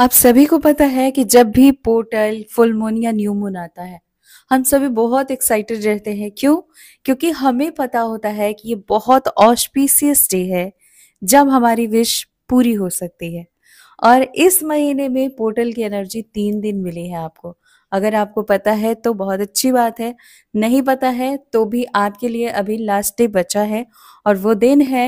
आप सभी को पता है कि जब भी पोर्टल फुल मून या न्यू मून आता है हम सभी बहुत एक्साइटेड रहते हैं क्यों क्योंकि हमें पता होता है कि ये बहुत ऑस्पीसियस डे है जब हमारी विश पूरी हो सकती है और इस महीने में पोर्टल की एनर्जी तीन दिन मिली है आपको अगर आपको पता है तो बहुत अच्छी बात है नहीं पता है तो भी आपके लिए अभी लास्ट डे बचा है और वो दिन है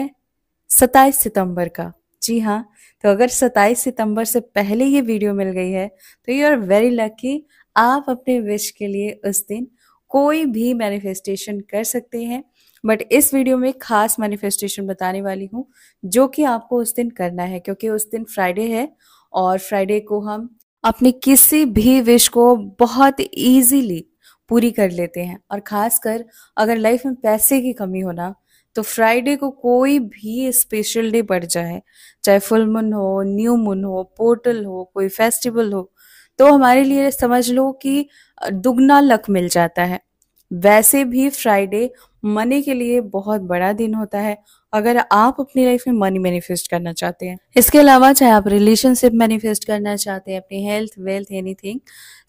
सत्ताईस सितंबर का जी हाँ तो अगर 27 सितंबर से पहले ये वीडियो मिल गई है तो यू आर वेरी लकी आप अपने विश के लिए उस दिन कोई भी मैनिफेस्टेशन कर सकते हैं बट इस वीडियो में खास मैनिफेस्टेशन बताने वाली हूँ जो कि आपको उस दिन करना है क्योंकि उस दिन फ्राइडे है और फ्राइडे को हम अपनी किसी भी विश को बहुत ईजीली पूरी कर लेते हैं और खासकर अगर लाइफ में पैसे की कमी होना तो फ्राइडे को कोई भी स्पेशल डे पड़ जाए चाहे फुल मून हो न्यू मून हो पोर्टल हो कोई फेस्टिवल हो तो हमारे लिए समझ लो कि दुगना लक मिल जाता है वैसे भी फ्राइडे मनी के लिए बहुत बड़ा दिन होता है अगर आप अपनी लाइफ में मनी मैनिफेस्ट करना चाहते हैं इसके अलावा चाहे आप रिलेशनशिप मैनिफेस्ट करना चाहते हैं अपनी हेल्थ वेल्थ एनीथिंग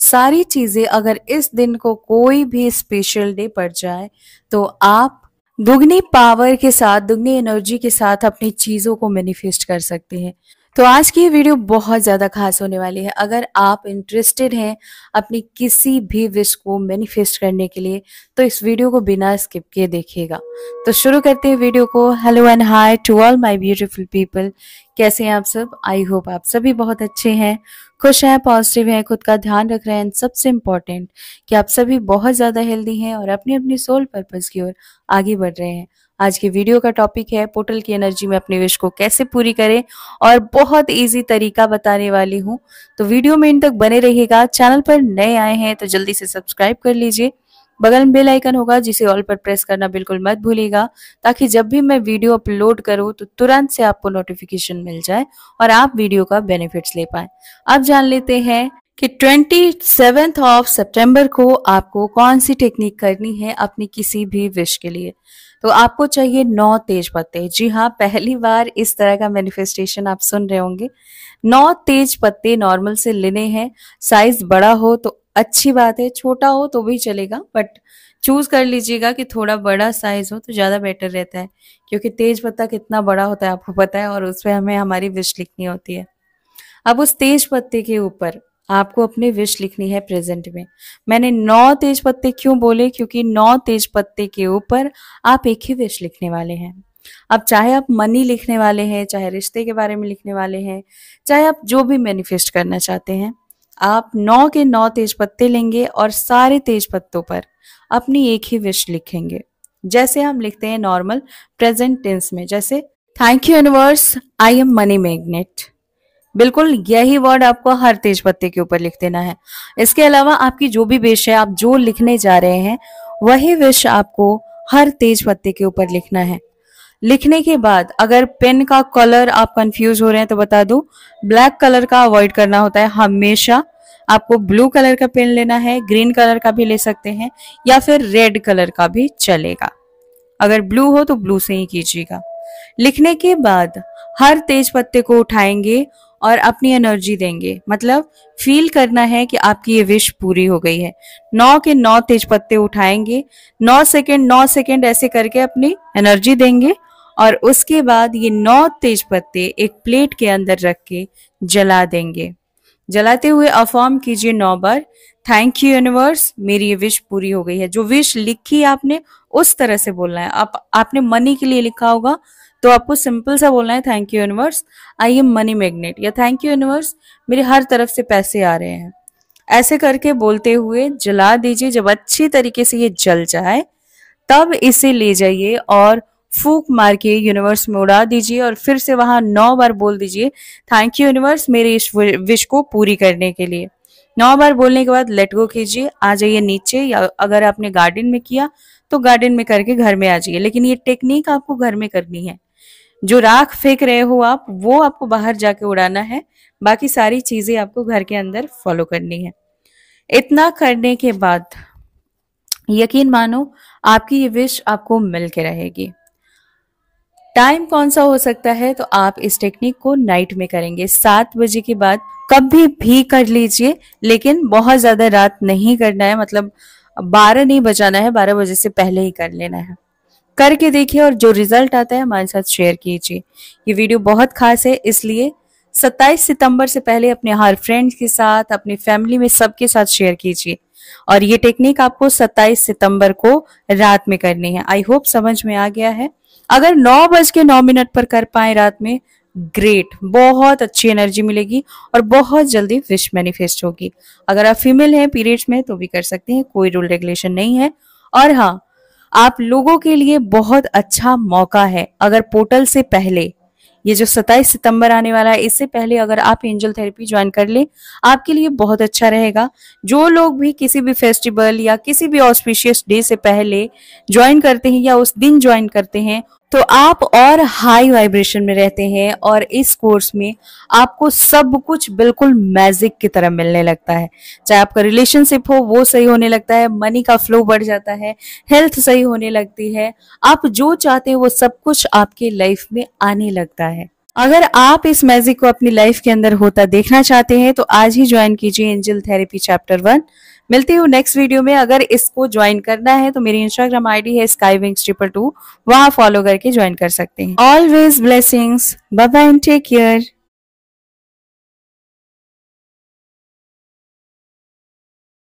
सारी चीजें अगर इस दिन को कोई भी स्पेशल डे पड़ जाए तो आप दुगनी पावर के साथ दुगनी एनर्जी के साथ अपनी चीज़ों को मैनिफेस्ट कर सकते हैं तो आज की वीडियो बहुत ज़्यादा खास होने वाली है अगर आप इंटरेस्टेड हैं अपनी किसी भी विश को मैनिफेस्ट करने के लिए तो इस वीडियो को बिना स्किप किए देखिएगा तो शुरू करते हैं वीडियो को hello and hi to all my beautiful people कैसे हैं आप सब आई होप आप सभी बहुत अच्छे हैं खुश हैं पॉजिटिव हैं खुद का ध्यान रख रहे हैं सबसे इम्पोर्टेंट कि आप सभी बहुत ज़्यादा हेल्दी हैं और अपने अपनी सोल पर्पज़ की ओर आगे बढ़ रहे हैं आज के वीडियो का टॉपिक है पोर्टल की एनर्जी में अपने विश को कैसे पूरी करें और बहुत इजी तरीका बताने वाली हूँ तो वीडियो में इन तक बने रहिएगा चैनल पर नए आए हैं तो जल्दी से सब्सक्राइब कर लीजिए बगल में बेल आइकन होगा जिसे ऑल पर प्रेस करना बिल्कुल मत भूलिएगा ताकि जब भी मैं वीडियो अपलोड करूँ तो तुरंत से आपको नोटिफिकेशन मिल जाए और आप वीडियो का बेनिफिट्स ले पाए अब जान लेते हैं कि ट्वेंटी सेवेंथ ऑफ सेप्टेम्बर को आपको कौन सी टेक्निक करनी है अपनी किसी भी विश के लिए तो आपको चाहिए नौ तेज पत्ते जी हाँ पहली बार इस तरह का मैनिफेस्टेशन आप सुन रहे होंगे नौ तेज पत्ते नॉर्मल से लेने हैं साइज बड़ा हो तो अच्छी बात है छोटा हो तो भी चलेगा बट चूज कर लीजिएगा कि थोड़ा बड़ा साइज हो तो ज़्यादा बेटर रहता है क्योंकि तेज पत्ता कितना बड़ा होता है आपको पता है और उस पर हमें हमारी विश लिखनी होती है अब उस तेज पत्ते के ऊपर आपको अपनी विश लिखनी है प्रेजेंट में मैंने नौ तेज पत्ते क्यों बोले क्योंकि नौ तेज पत्ते के ऊपर आप एक ही विश लिखने वाले हैं अब चाहे आप मनी लिखने वाले हैं चाहे रिश्ते के बारे में लिखने वाले हैं चाहे आप जो भी मैनिफेस्ट करना चाहते हैं आप नौ के नौ तेज पत्ते लेंगे और सारे तेज पत्तों पर अपनी एक ही विश लिखेंगे जैसे हम लिखते हैं नॉर्मल प्रेजेंट टेंस में जैसे thank you universe I am money magnet बिल्कुल यही वर्ड आपको हर तेज पत्ते के ऊपर लिख देना है इसके अलावा आपकी जो भी विश है आप जो लिखने जा रहे हैं वही विश आपको हर तेज पत्ते के ऊपर लिखना है लिखने के बाद अगर पेन का कलर आप कंफ्यूज हो रहे हैं तो बता दो ब्लैक कलर का अवॉइड करना होता है हमेशा आपको ब्लू कलर का पेन लेना है ग्रीन कलर का भी ले सकते हैं या फिर रेड कलर का भी चलेगा अगर ब्लू हो तो ब्लू से ही कीजिएगा लिखने के बाद हर तेज पत्ते को उठाएंगे और अपनी एनर्जी देंगे मतलब फील करना है कि आपकी ये विश पूरी हो गई है नौ के नौ तेज पत्ते उठाएंगे नौ सेकेंड नौ सेकेंड ऐसे करके अपनी एनर्जी देंगे और उसके बाद ये नौ तेज पत्ते एक प्लेट के अंदर रख के जला देंगे जलाते हुए अफॉर्म कीजिए नौ बार थैंक यू यूनिवर्स मेरी ये विश पूरी हो गई है जो विश लिखी आपने उस तरह से बोलना है आप आपने मनी के लिए लिखा होगा तो आपको सिंपल सा बोलना है thank you universe I am money magnet या थैंक यू यूनिवर्स मेरे हर तरफ से पैसे आ रहे हैं ऐसे करके बोलते हुए जला दीजिए जब अच्छी तरीके से ये जल जाए तब इसे ले जाइए और फूक मार के यूनिवर्स में उड़ा दीजिए और फिर से वहां नौ बार बोल दीजिए थैंक यू यूनिवर्स मेरे इस विश को पूरी करने के लिए नौ बार बोलने के बाद लेट गो कीजिए आ जाइए नीचे या अगर आपने गार्डन में किया तो गार्डन में करके घर में आ जाइए लेकिन ये टेक्निक आपको घर में करनी है जो राख फेंक रहे हो आप वो आपको बाहर जाके उड़ाना है बाकी सारी चीजें आपको घर के अंदर फॉलो करनी है इतना करने के बाद यकीन मानो आपकी ये विश आपको मिल के रहेगी टाइम कौन सा हो सकता है तो आप इस टेक्निक को नाइट में करेंगे सात बजे के बाद कभी भी कर लीजिए लेकिन बहुत ज़्यादा रात नहीं करना है मतलब बारह नहीं बजाना है बारह बजे से पहले ही कर लेना है करके देखिए और जो रिजल्ट आता है हमारे साथ शेयर कीजिए ये वीडियो बहुत खास है इसलिए 27 सितंबर से पहले अपने हर फ्रेंड के साथ अपनी फैमिली में सबके साथ शेयर कीजिए और ये टेक्निक आपको 27 सितंबर को रात में करनी है आई होप समझ में आ गया है अगर नौ बज के नौ मिनट पर कर पाए रात में ग्रेट बहुत अच्छी एनर्जी मिलेगी और बहुत जल्दी विश मैनिफेस्ट होगी अगर आप फीमेल हैं पीरियड्स में तो भी कर सकते हैं कोई रूल रेगुलेशन नहीं है और हाँ आप लोगों के लिए बहुत अच्छा मौका है अगर पोर्टल से पहले ये जो 27 सितंबर आने वाला है इससे पहले अगर आप एंजल थेरेपी ज्वाइन कर ले आपके लिए बहुत अच्छा रहेगा जो लोग भी किसी भी फेस्टिवल या किसी भी ऑस्पिशियस डे से पहले ज्वाइन करते हैं या उस दिन ज्वाइन करते हैं तो आप और हाई वाइब्रेशन में रहते हैं और इस कोर्स में आपको सब कुछ बिल्कुल मैजिक की तरह मिलने लगता है चाहे आपका रिलेशनशिप हो वो सही होने लगता है मनी का फ्लो बढ़ जाता है हेल्थ सही होने लगती है आप जो चाहते हैं वो सब कुछ आपके लाइफ में आने लगता है अगर आप इस मैजिक को अपनी लाइफ के अंदर होता देखना चाहते हैं तो आज ही ज्वाइन कीजिए एंजल थेरेपी चैप्टर वन मिलती हूँ नेक्स्ट वीडियो में अगर इसको ज्वाइन करना है तो मेरी इंस्टाग्राम आईडी है स्काई विंग्स ट्रिपल टू वहाँ फॉलो करके ज्वाइन कर सकते हैं always blessings bye and take care